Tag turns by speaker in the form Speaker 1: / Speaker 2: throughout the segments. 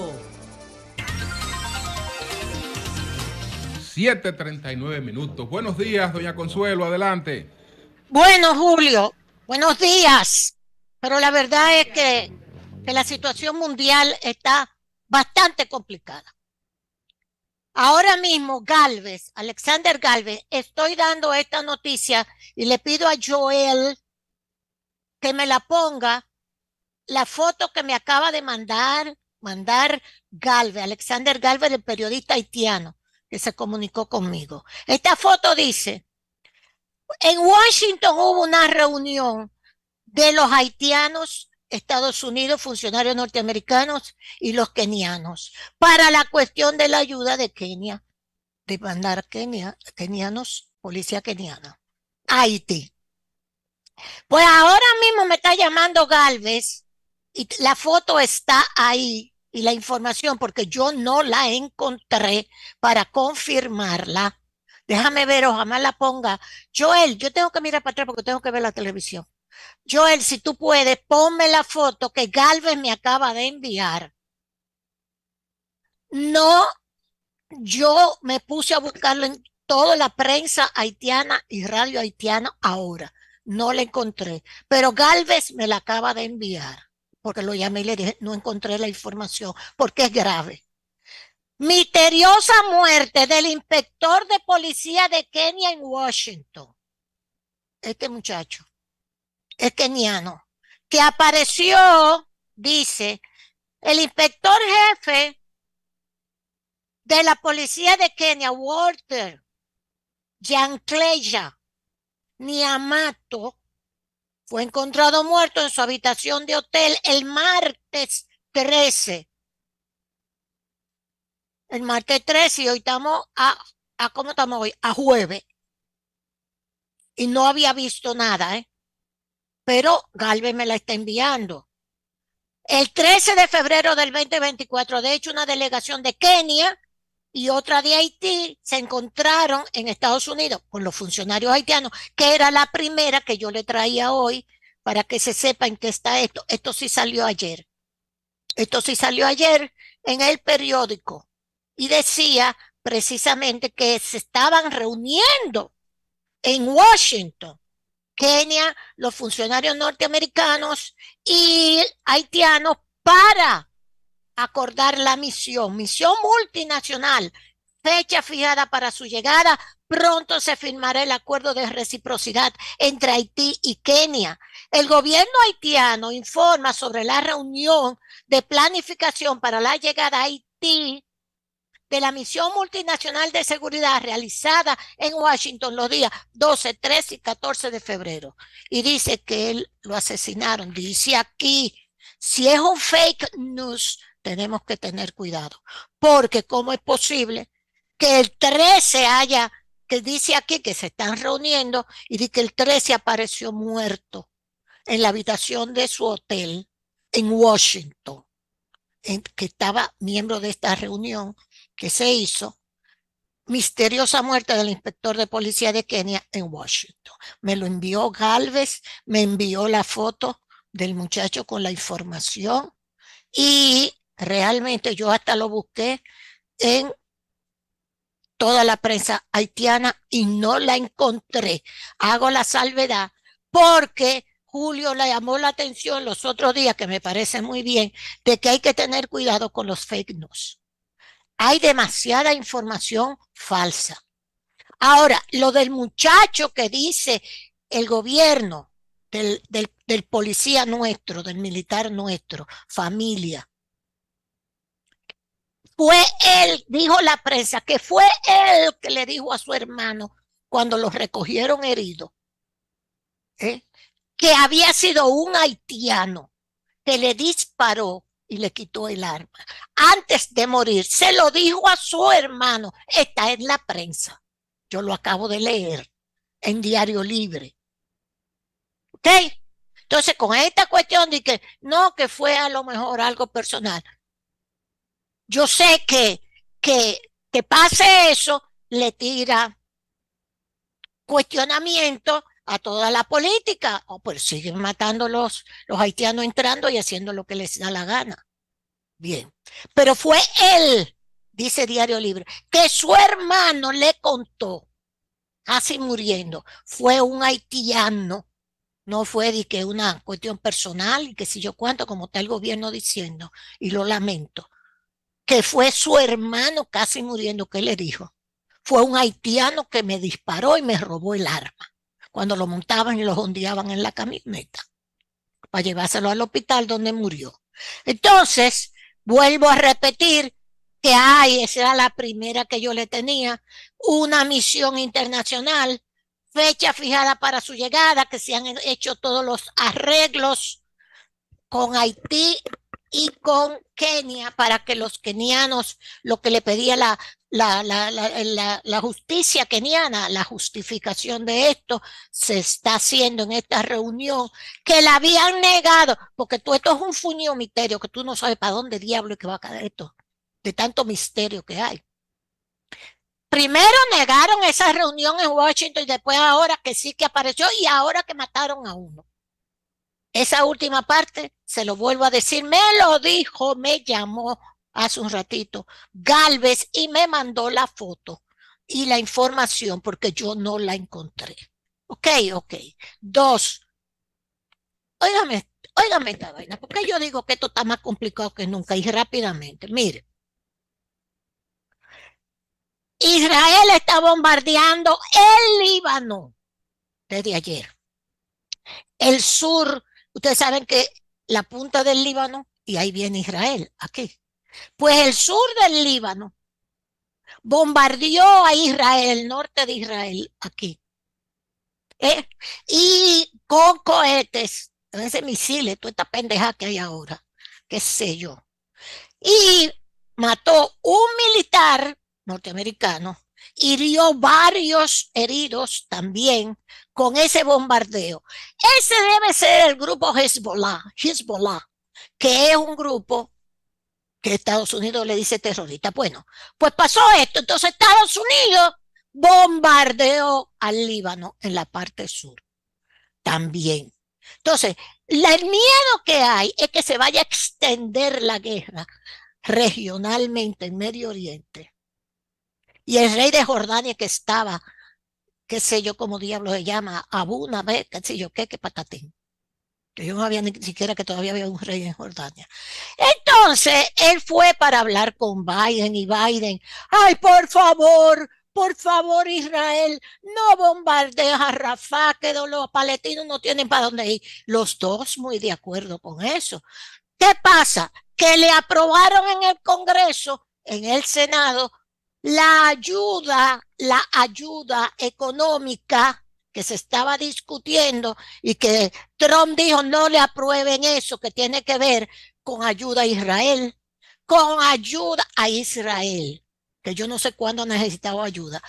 Speaker 1: 7.39 minutos. Buenos días, doña Consuelo, adelante. Bueno, Julio, buenos días. Pero la verdad es que, que la situación mundial está bastante complicada. Ahora mismo, Galvez, Alexander Galvez, estoy dando esta noticia y le pido a Joel que me la ponga, la foto que me acaba de mandar mandar Galvez, Alexander Galvez, el periodista haitiano, que se comunicó conmigo. Esta foto dice, en Washington hubo una reunión de los haitianos, Estados Unidos, funcionarios norteamericanos y los kenianos para la cuestión de la ayuda de Kenia, de mandar Kenia, kenianos, policía keniana, Haití. Pues ahora mismo me está llamando Galvez y la foto está ahí y la información, porque yo no la encontré para confirmarla. Déjame ver, o jamás la ponga. Joel, yo tengo que mirar para atrás porque tengo que ver la televisión. Joel, si tú puedes, ponme la foto que Galvez me acaba de enviar. No, yo me puse a buscarlo en toda la prensa haitiana y radio haitiana ahora. No la encontré, pero Galvez me la acaba de enviar porque lo llamé y le dije, no encontré la información, porque es grave. Misteriosa muerte del inspector de policía de Kenia en Washington. Este muchacho es keniano, que apareció, dice, el inspector jefe de la policía de Kenia, Walter Yankleya Niamato, fue encontrado muerto en su habitación de hotel el martes 13. El martes 13 y hoy estamos a, a ¿cómo estamos hoy? A jueves. Y no había visto nada, ¿eh? Pero Galvez me la está enviando. El 13 de febrero del 2024, de hecho, una delegación de Kenia y otra de Haití se encontraron en Estados Unidos con los funcionarios haitianos, que era la primera que yo le traía hoy para que se sepa en qué está esto. Esto sí salió ayer. Esto sí salió ayer en el periódico y decía precisamente que se estaban reuniendo en Washington, Kenia, los funcionarios norteamericanos y haitianos para acordar la misión, misión multinacional, fecha fijada para su llegada, pronto se firmará el acuerdo de reciprocidad entre Haití y Kenia. El gobierno haitiano informa sobre la reunión de planificación para la llegada a Haití de la misión multinacional de seguridad realizada en Washington los días 12, 13 y 14 de febrero. Y dice que él lo asesinaron. Dice aquí, si es un fake news, tenemos que tener cuidado. Porque ¿cómo es posible que el 13 haya, que dice aquí que se están reuniendo y que el 13 apareció muerto en la habitación de su hotel en Washington, que estaba miembro de esta reunión que se hizo? Misteriosa muerte del inspector de policía de Kenia en Washington. Me lo envió Galvez, me envió la foto del muchacho con la información y Realmente yo hasta lo busqué en toda la prensa haitiana y no la encontré. Hago la salvedad porque Julio le llamó la atención los otros días, que me parece muy bien, de que hay que tener cuidado con los fake news. Hay demasiada información falsa. Ahora, lo del muchacho que dice el gobierno del, del, del policía nuestro, del militar nuestro, familia, fue él, dijo la prensa, que fue él que le dijo a su hermano cuando lo recogieron heridos, ¿eh? que había sido un haitiano que le disparó y le quitó el arma. Antes de morir, se lo dijo a su hermano. Esta es la prensa. Yo lo acabo de leer en Diario Libre. ¿Ok? Entonces, con esta cuestión de que no, que fue a lo mejor algo personal yo sé que, que, que pase eso, le tira cuestionamiento a toda la política. o oh, pues siguen matando los, los haitianos entrando y haciendo lo que les da la gana. Bien. Pero fue él, dice Diario Libre, que su hermano le contó, así muriendo, fue un haitiano. No fue de que una cuestión personal y que si yo cuento como está el gobierno diciendo, y lo lamento que fue su hermano casi muriendo que le dijo, fue un haitiano que me disparó y me robó el arma cuando lo montaban y lo ondeaban en la camioneta para llevárselo al hospital donde murió. Entonces, vuelvo a repetir que hay, esa era la primera que yo le tenía, una misión internacional, fecha fijada para su llegada, que se han hecho todos los arreglos con Haití y con Kenia para que los kenianos, lo que le pedía la, la, la, la, justicia keniana, la justificación de esto, se está haciendo en esta reunión, que la habían negado, porque tú, esto es un funio misterio, que tú no sabes para dónde diablo es que va a caer esto, de tanto misterio que hay. Primero negaron esa reunión en Washington y después ahora que sí que apareció y ahora que mataron a uno. Esa última parte, se lo vuelvo a decir, me lo dijo, me llamó hace un ratito Galvez y me mandó la foto y la información porque yo no la encontré. Ok, ok. Dos. Óigame, óigame esta vaina, porque yo digo que esto está más complicado que nunca y rápidamente. Mire. Israel está bombardeando el Líbano desde ayer. El sur Ustedes saben que la punta del Líbano, y ahí viene Israel, aquí. Pues el sur del Líbano bombardeó a Israel, el norte de Israel, aquí. Eh, y con cohetes, con misiles, toda esta pendeja que hay ahora, qué sé yo. Y mató un militar norteamericano hirió varios heridos también con ese bombardeo. Ese debe ser el grupo Hezbollah, Hezbollah, que es un grupo que Estados Unidos le dice terrorista. Bueno, pues pasó esto, entonces Estados Unidos bombardeó al Líbano en la parte sur también. Entonces, el miedo que hay es que se vaya a extender la guerra regionalmente en Medio Oriente y el rey de Jordania que estaba, qué sé yo cómo diablo se llama, Abuna, qué sé yo qué, qué patatín. Que yo no había ni siquiera que todavía había un rey en Jordania. Entonces, él fue para hablar con Biden y Biden, ay, por favor, por favor, Israel, no bombardees a Rafa, que los paletinos no tienen para dónde ir. Los dos muy de acuerdo con eso. ¿Qué pasa? Que le aprobaron en el Congreso, en el Senado, la ayuda, la ayuda económica que se estaba discutiendo y que Trump dijo no le aprueben eso que tiene que ver con ayuda a Israel, con ayuda a Israel, que yo no sé cuándo necesitaba ayuda,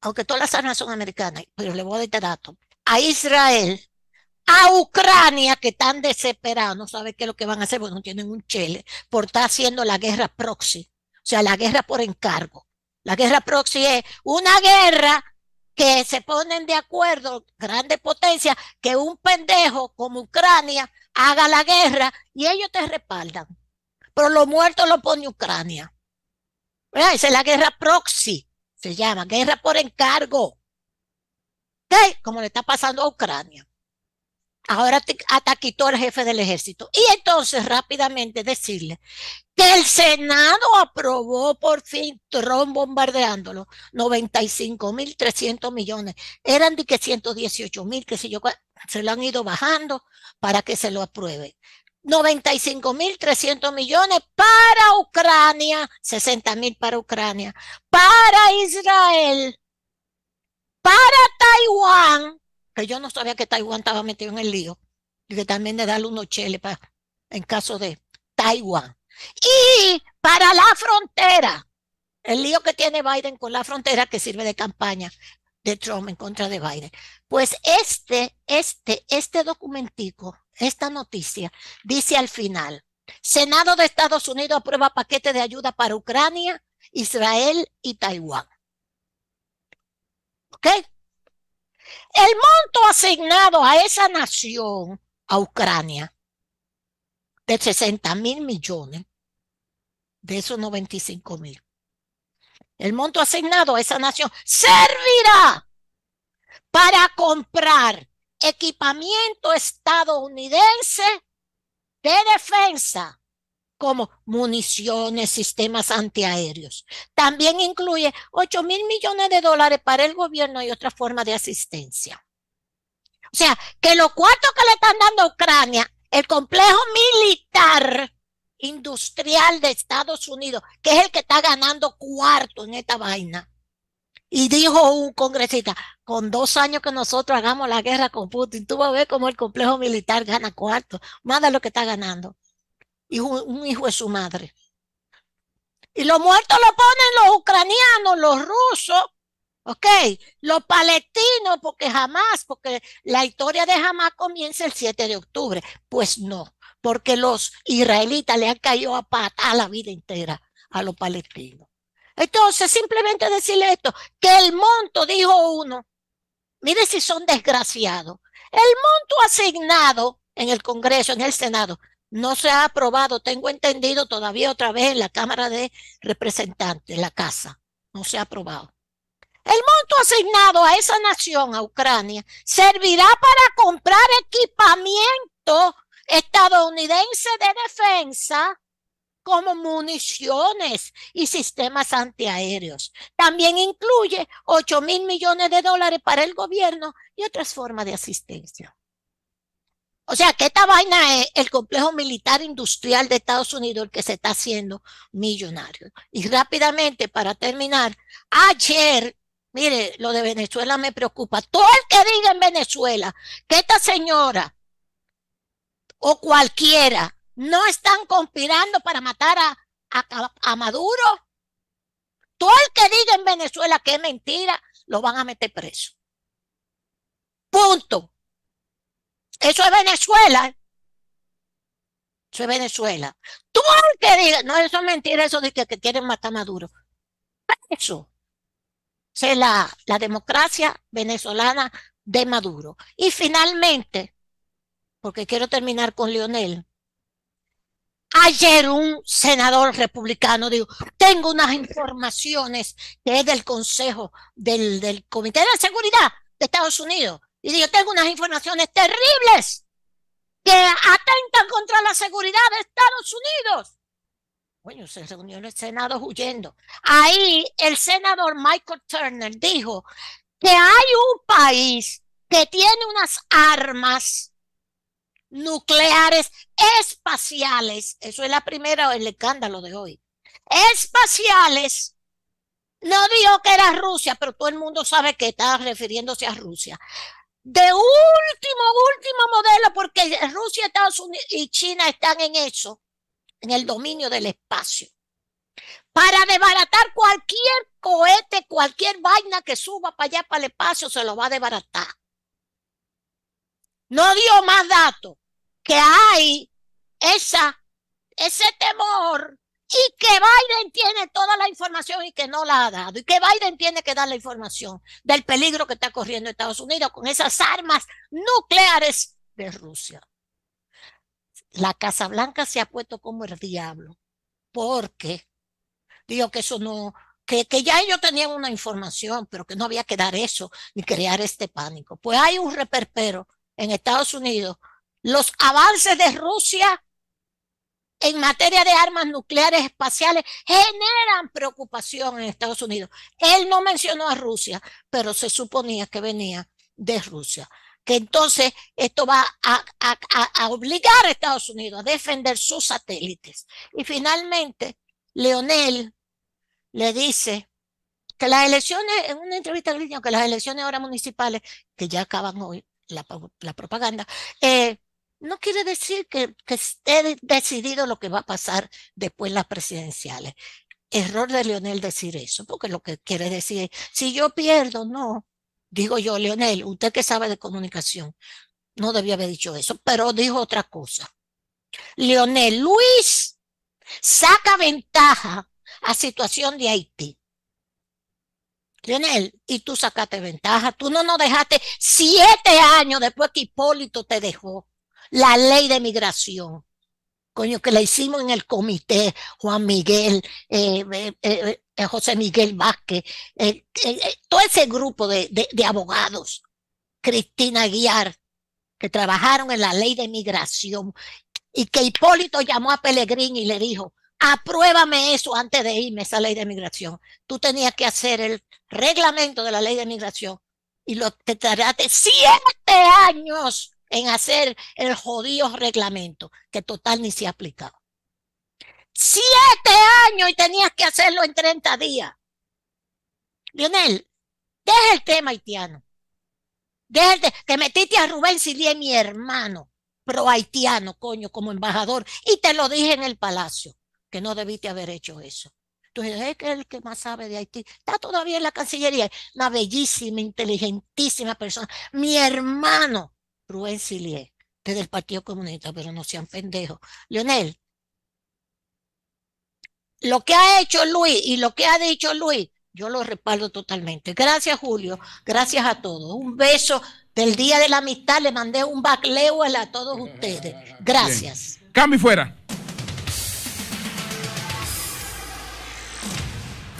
Speaker 1: aunque todas las armas son americanas, pero le voy a dar este dato, a Israel, a Ucrania, que están desesperados, no saben qué es lo que van a hacer, porque no tienen un chile, por estar haciendo la guerra proxy o sea, la guerra por encargo. La guerra proxy es una guerra que se ponen de acuerdo grandes potencias que un pendejo como Ucrania haga la guerra y ellos te respaldan. Pero los muertos lo pone Ucrania. Esa es la guerra proxy, se llama, guerra por encargo. ¿Qué? Como le está pasando a Ucrania ahora te quitó al jefe del ejército. Y entonces rápidamente decirle que el Senado aprobó por fin Trump bombardeándolo, 95.300 millones. Eran de que 118.000, que si yo, se lo han ido bajando para que se lo apruebe. 95.300 millones para Ucrania, 60.000 para Ucrania, para Israel, para Taiwán, yo no sabía que Taiwán estaba metido en el lío y que también le darle unos chele para, en caso de Taiwán. Y para la frontera, el lío que tiene Biden con la frontera que sirve de campaña de Trump en contra de Biden. Pues este, este, este documentico, esta noticia, dice al final, Senado de Estados Unidos aprueba paquete de ayuda para Ucrania, Israel y Taiwán. ¿Ok? El monto asignado a esa nación, a Ucrania, de 60 mil millones, de esos 95 mil, el monto asignado a esa nación servirá para comprar equipamiento estadounidense de defensa como municiones, sistemas antiaéreos. También incluye 8 mil millones de dólares para el gobierno y otra forma de asistencia. O sea, que los cuartos que le están dando a Ucrania, el complejo militar industrial de Estados Unidos, que es el que está ganando cuarto en esta vaina. Y dijo un congresista, con dos años que nosotros hagamos la guerra con Putin, tú vas a ver cómo el complejo militar gana cuarto, más de lo que está ganando y un hijo de su madre. Y los muertos lo ponen los ucranianos, los rusos, ¿ok? Los palestinos, porque jamás, porque la historia de jamás comienza el 7 de octubre. Pues no, porque los israelitas le han caído a pata la vida entera a los palestinos. Entonces, simplemente decirle esto, que el monto, dijo uno, mire si son desgraciados, el monto asignado en el Congreso, en el Senado, no se ha aprobado, tengo entendido todavía otra vez en la Cámara de Representantes, la Casa, no se ha aprobado. El monto asignado a esa nación, a Ucrania, servirá para comprar equipamiento estadounidense de defensa como municiones y sistemas antiaéreos. También incluye 8 mil millones de dólares para el gobierno y otras formas de asistencia. O sea, que esta vaina es el complejo militar industrial de Estados Unidos el que se está haciendo millonario. Y rápidamente, para terminar, ayer, mire, lo de Venezuela me preocupa. Todo el que diga en Venezuela que esta señora o cualquiera no están conspirando para matar a, a, a Maduro, todo el que diga en Venezuela que es mentira, lo van a meter preso. Punto. Eso es Venezuela. Eso es Venezuela. Tú aunque que digas, no, eso es mentira, eso dice que, quieren matar a Maduro. Eso. Es la, la democracia venezolana de Maduro. Y finalmente, porque quiero terminar con Lionel, Ayer un senador republicano dijo, tengo unas informaciones que es del Consejo, del, del Comité de Seguridad de Estados Unidos, y yo tengo unas informaciones terribles que atentan contra la seguridad de Estados Unidos. Bueno, se reunió en el Senado huyendo. Ahí el senador Michael Turner dijo que hay un país que tiene unas armas nucleares espaciales. Eso es la primera, el escándalo de hoy. Espaciales. No dijo que era Rusia, pero todo el mundo sabe que estaba refiriéndose a Rusia de último, último modelo, porque Rusia, Estados Unidos y China están en eso, en el dominio del espacio, para desbaratar cualquier cohete, cualquier vaina que suba para allá, para el espacio, se lo va a desbaratar. No dio más datos que hay esa, ese temor y que Biden tiene toda la información y que no la ha dado, y que Biden tiene que dar la información del peligro que está corriendo Estados Unidos con esas armas nucleares de Rusia. La Casa Blanca se ha puesto como el diablo, porque digo que eso no, que, que ya ellos tenían una información, pero que no había que dar eso ni crear este pánico. Pues hay un reperpero en Estados Unidos. Los avances de Rusia en materia de armas nucleares espaciales generan preocupación en Estados Unidos. Él no mencionó a Rusia, pero se suponía que venía de Rusia. Que entonces esto va a, a, obligar a Estados Unidos a defender sus satélites. Y finalmente, Leonel le dice que las elecciones, en una entrevista que que las elecciones ahora municipales, que ya acaban hoy, la, la propaganda, eh, no quiere decir que, esté decidido lo que va a pasar después de las presidenciales. Error de Leonel decir eso, porque lo que quiere decir es, si yo pierdo, no, digo yo, Leonel, usted que sabe de comunicación, no debía haber dicho eso, pero dijo otra cosa. Leonel Luis saca ventaja a situación de Haití. Leonel, y tú sacaste ventaja, tú no nos dejaste siete años después que Hipólito te dejó la ley de migración. Coño, que la hicimos en el comité, Juan Miguel, eh, eh, eh, José Miguel Vázquez, todo ese grupo de, abogados, Cristina Guiar, que trabajaron en la ley de migración, y que Hipólito llamó a Pellegrini y le dijo, apruébame eso antes de irme, esa ley de migración. Tú tenías que hacer el reglamento de la ley de migración y lo te tardaste siete años en hacer el jodido reglamento, que total ni se ha aplicado. Siete años y tenías que hacerlo en 30 días. Lionel, deja el tema haitiano. Deja el te, metiste a Rubén Sirie mi hermano, pro haitiano, coño, como embajador, y te lo dije en el palacio, que no debiste haber hecho eso. Entonces, es el que más sabe de Haití. Está todavía en la Cancillería. Una bellísima, inteligentísima persona. Mi hermano, Rubén Silie desde el Partido Comunista, pero no sean pendejos. Leonel, lo que ha hecho Luis y lo que ha dicho Luis, yo lo respaldo totalmente. Gracias, Julio. Gracias a todos. Un beso del Día de la Amistad. Le mandé un back a todos ustedes. Gracias. Cambio fuera.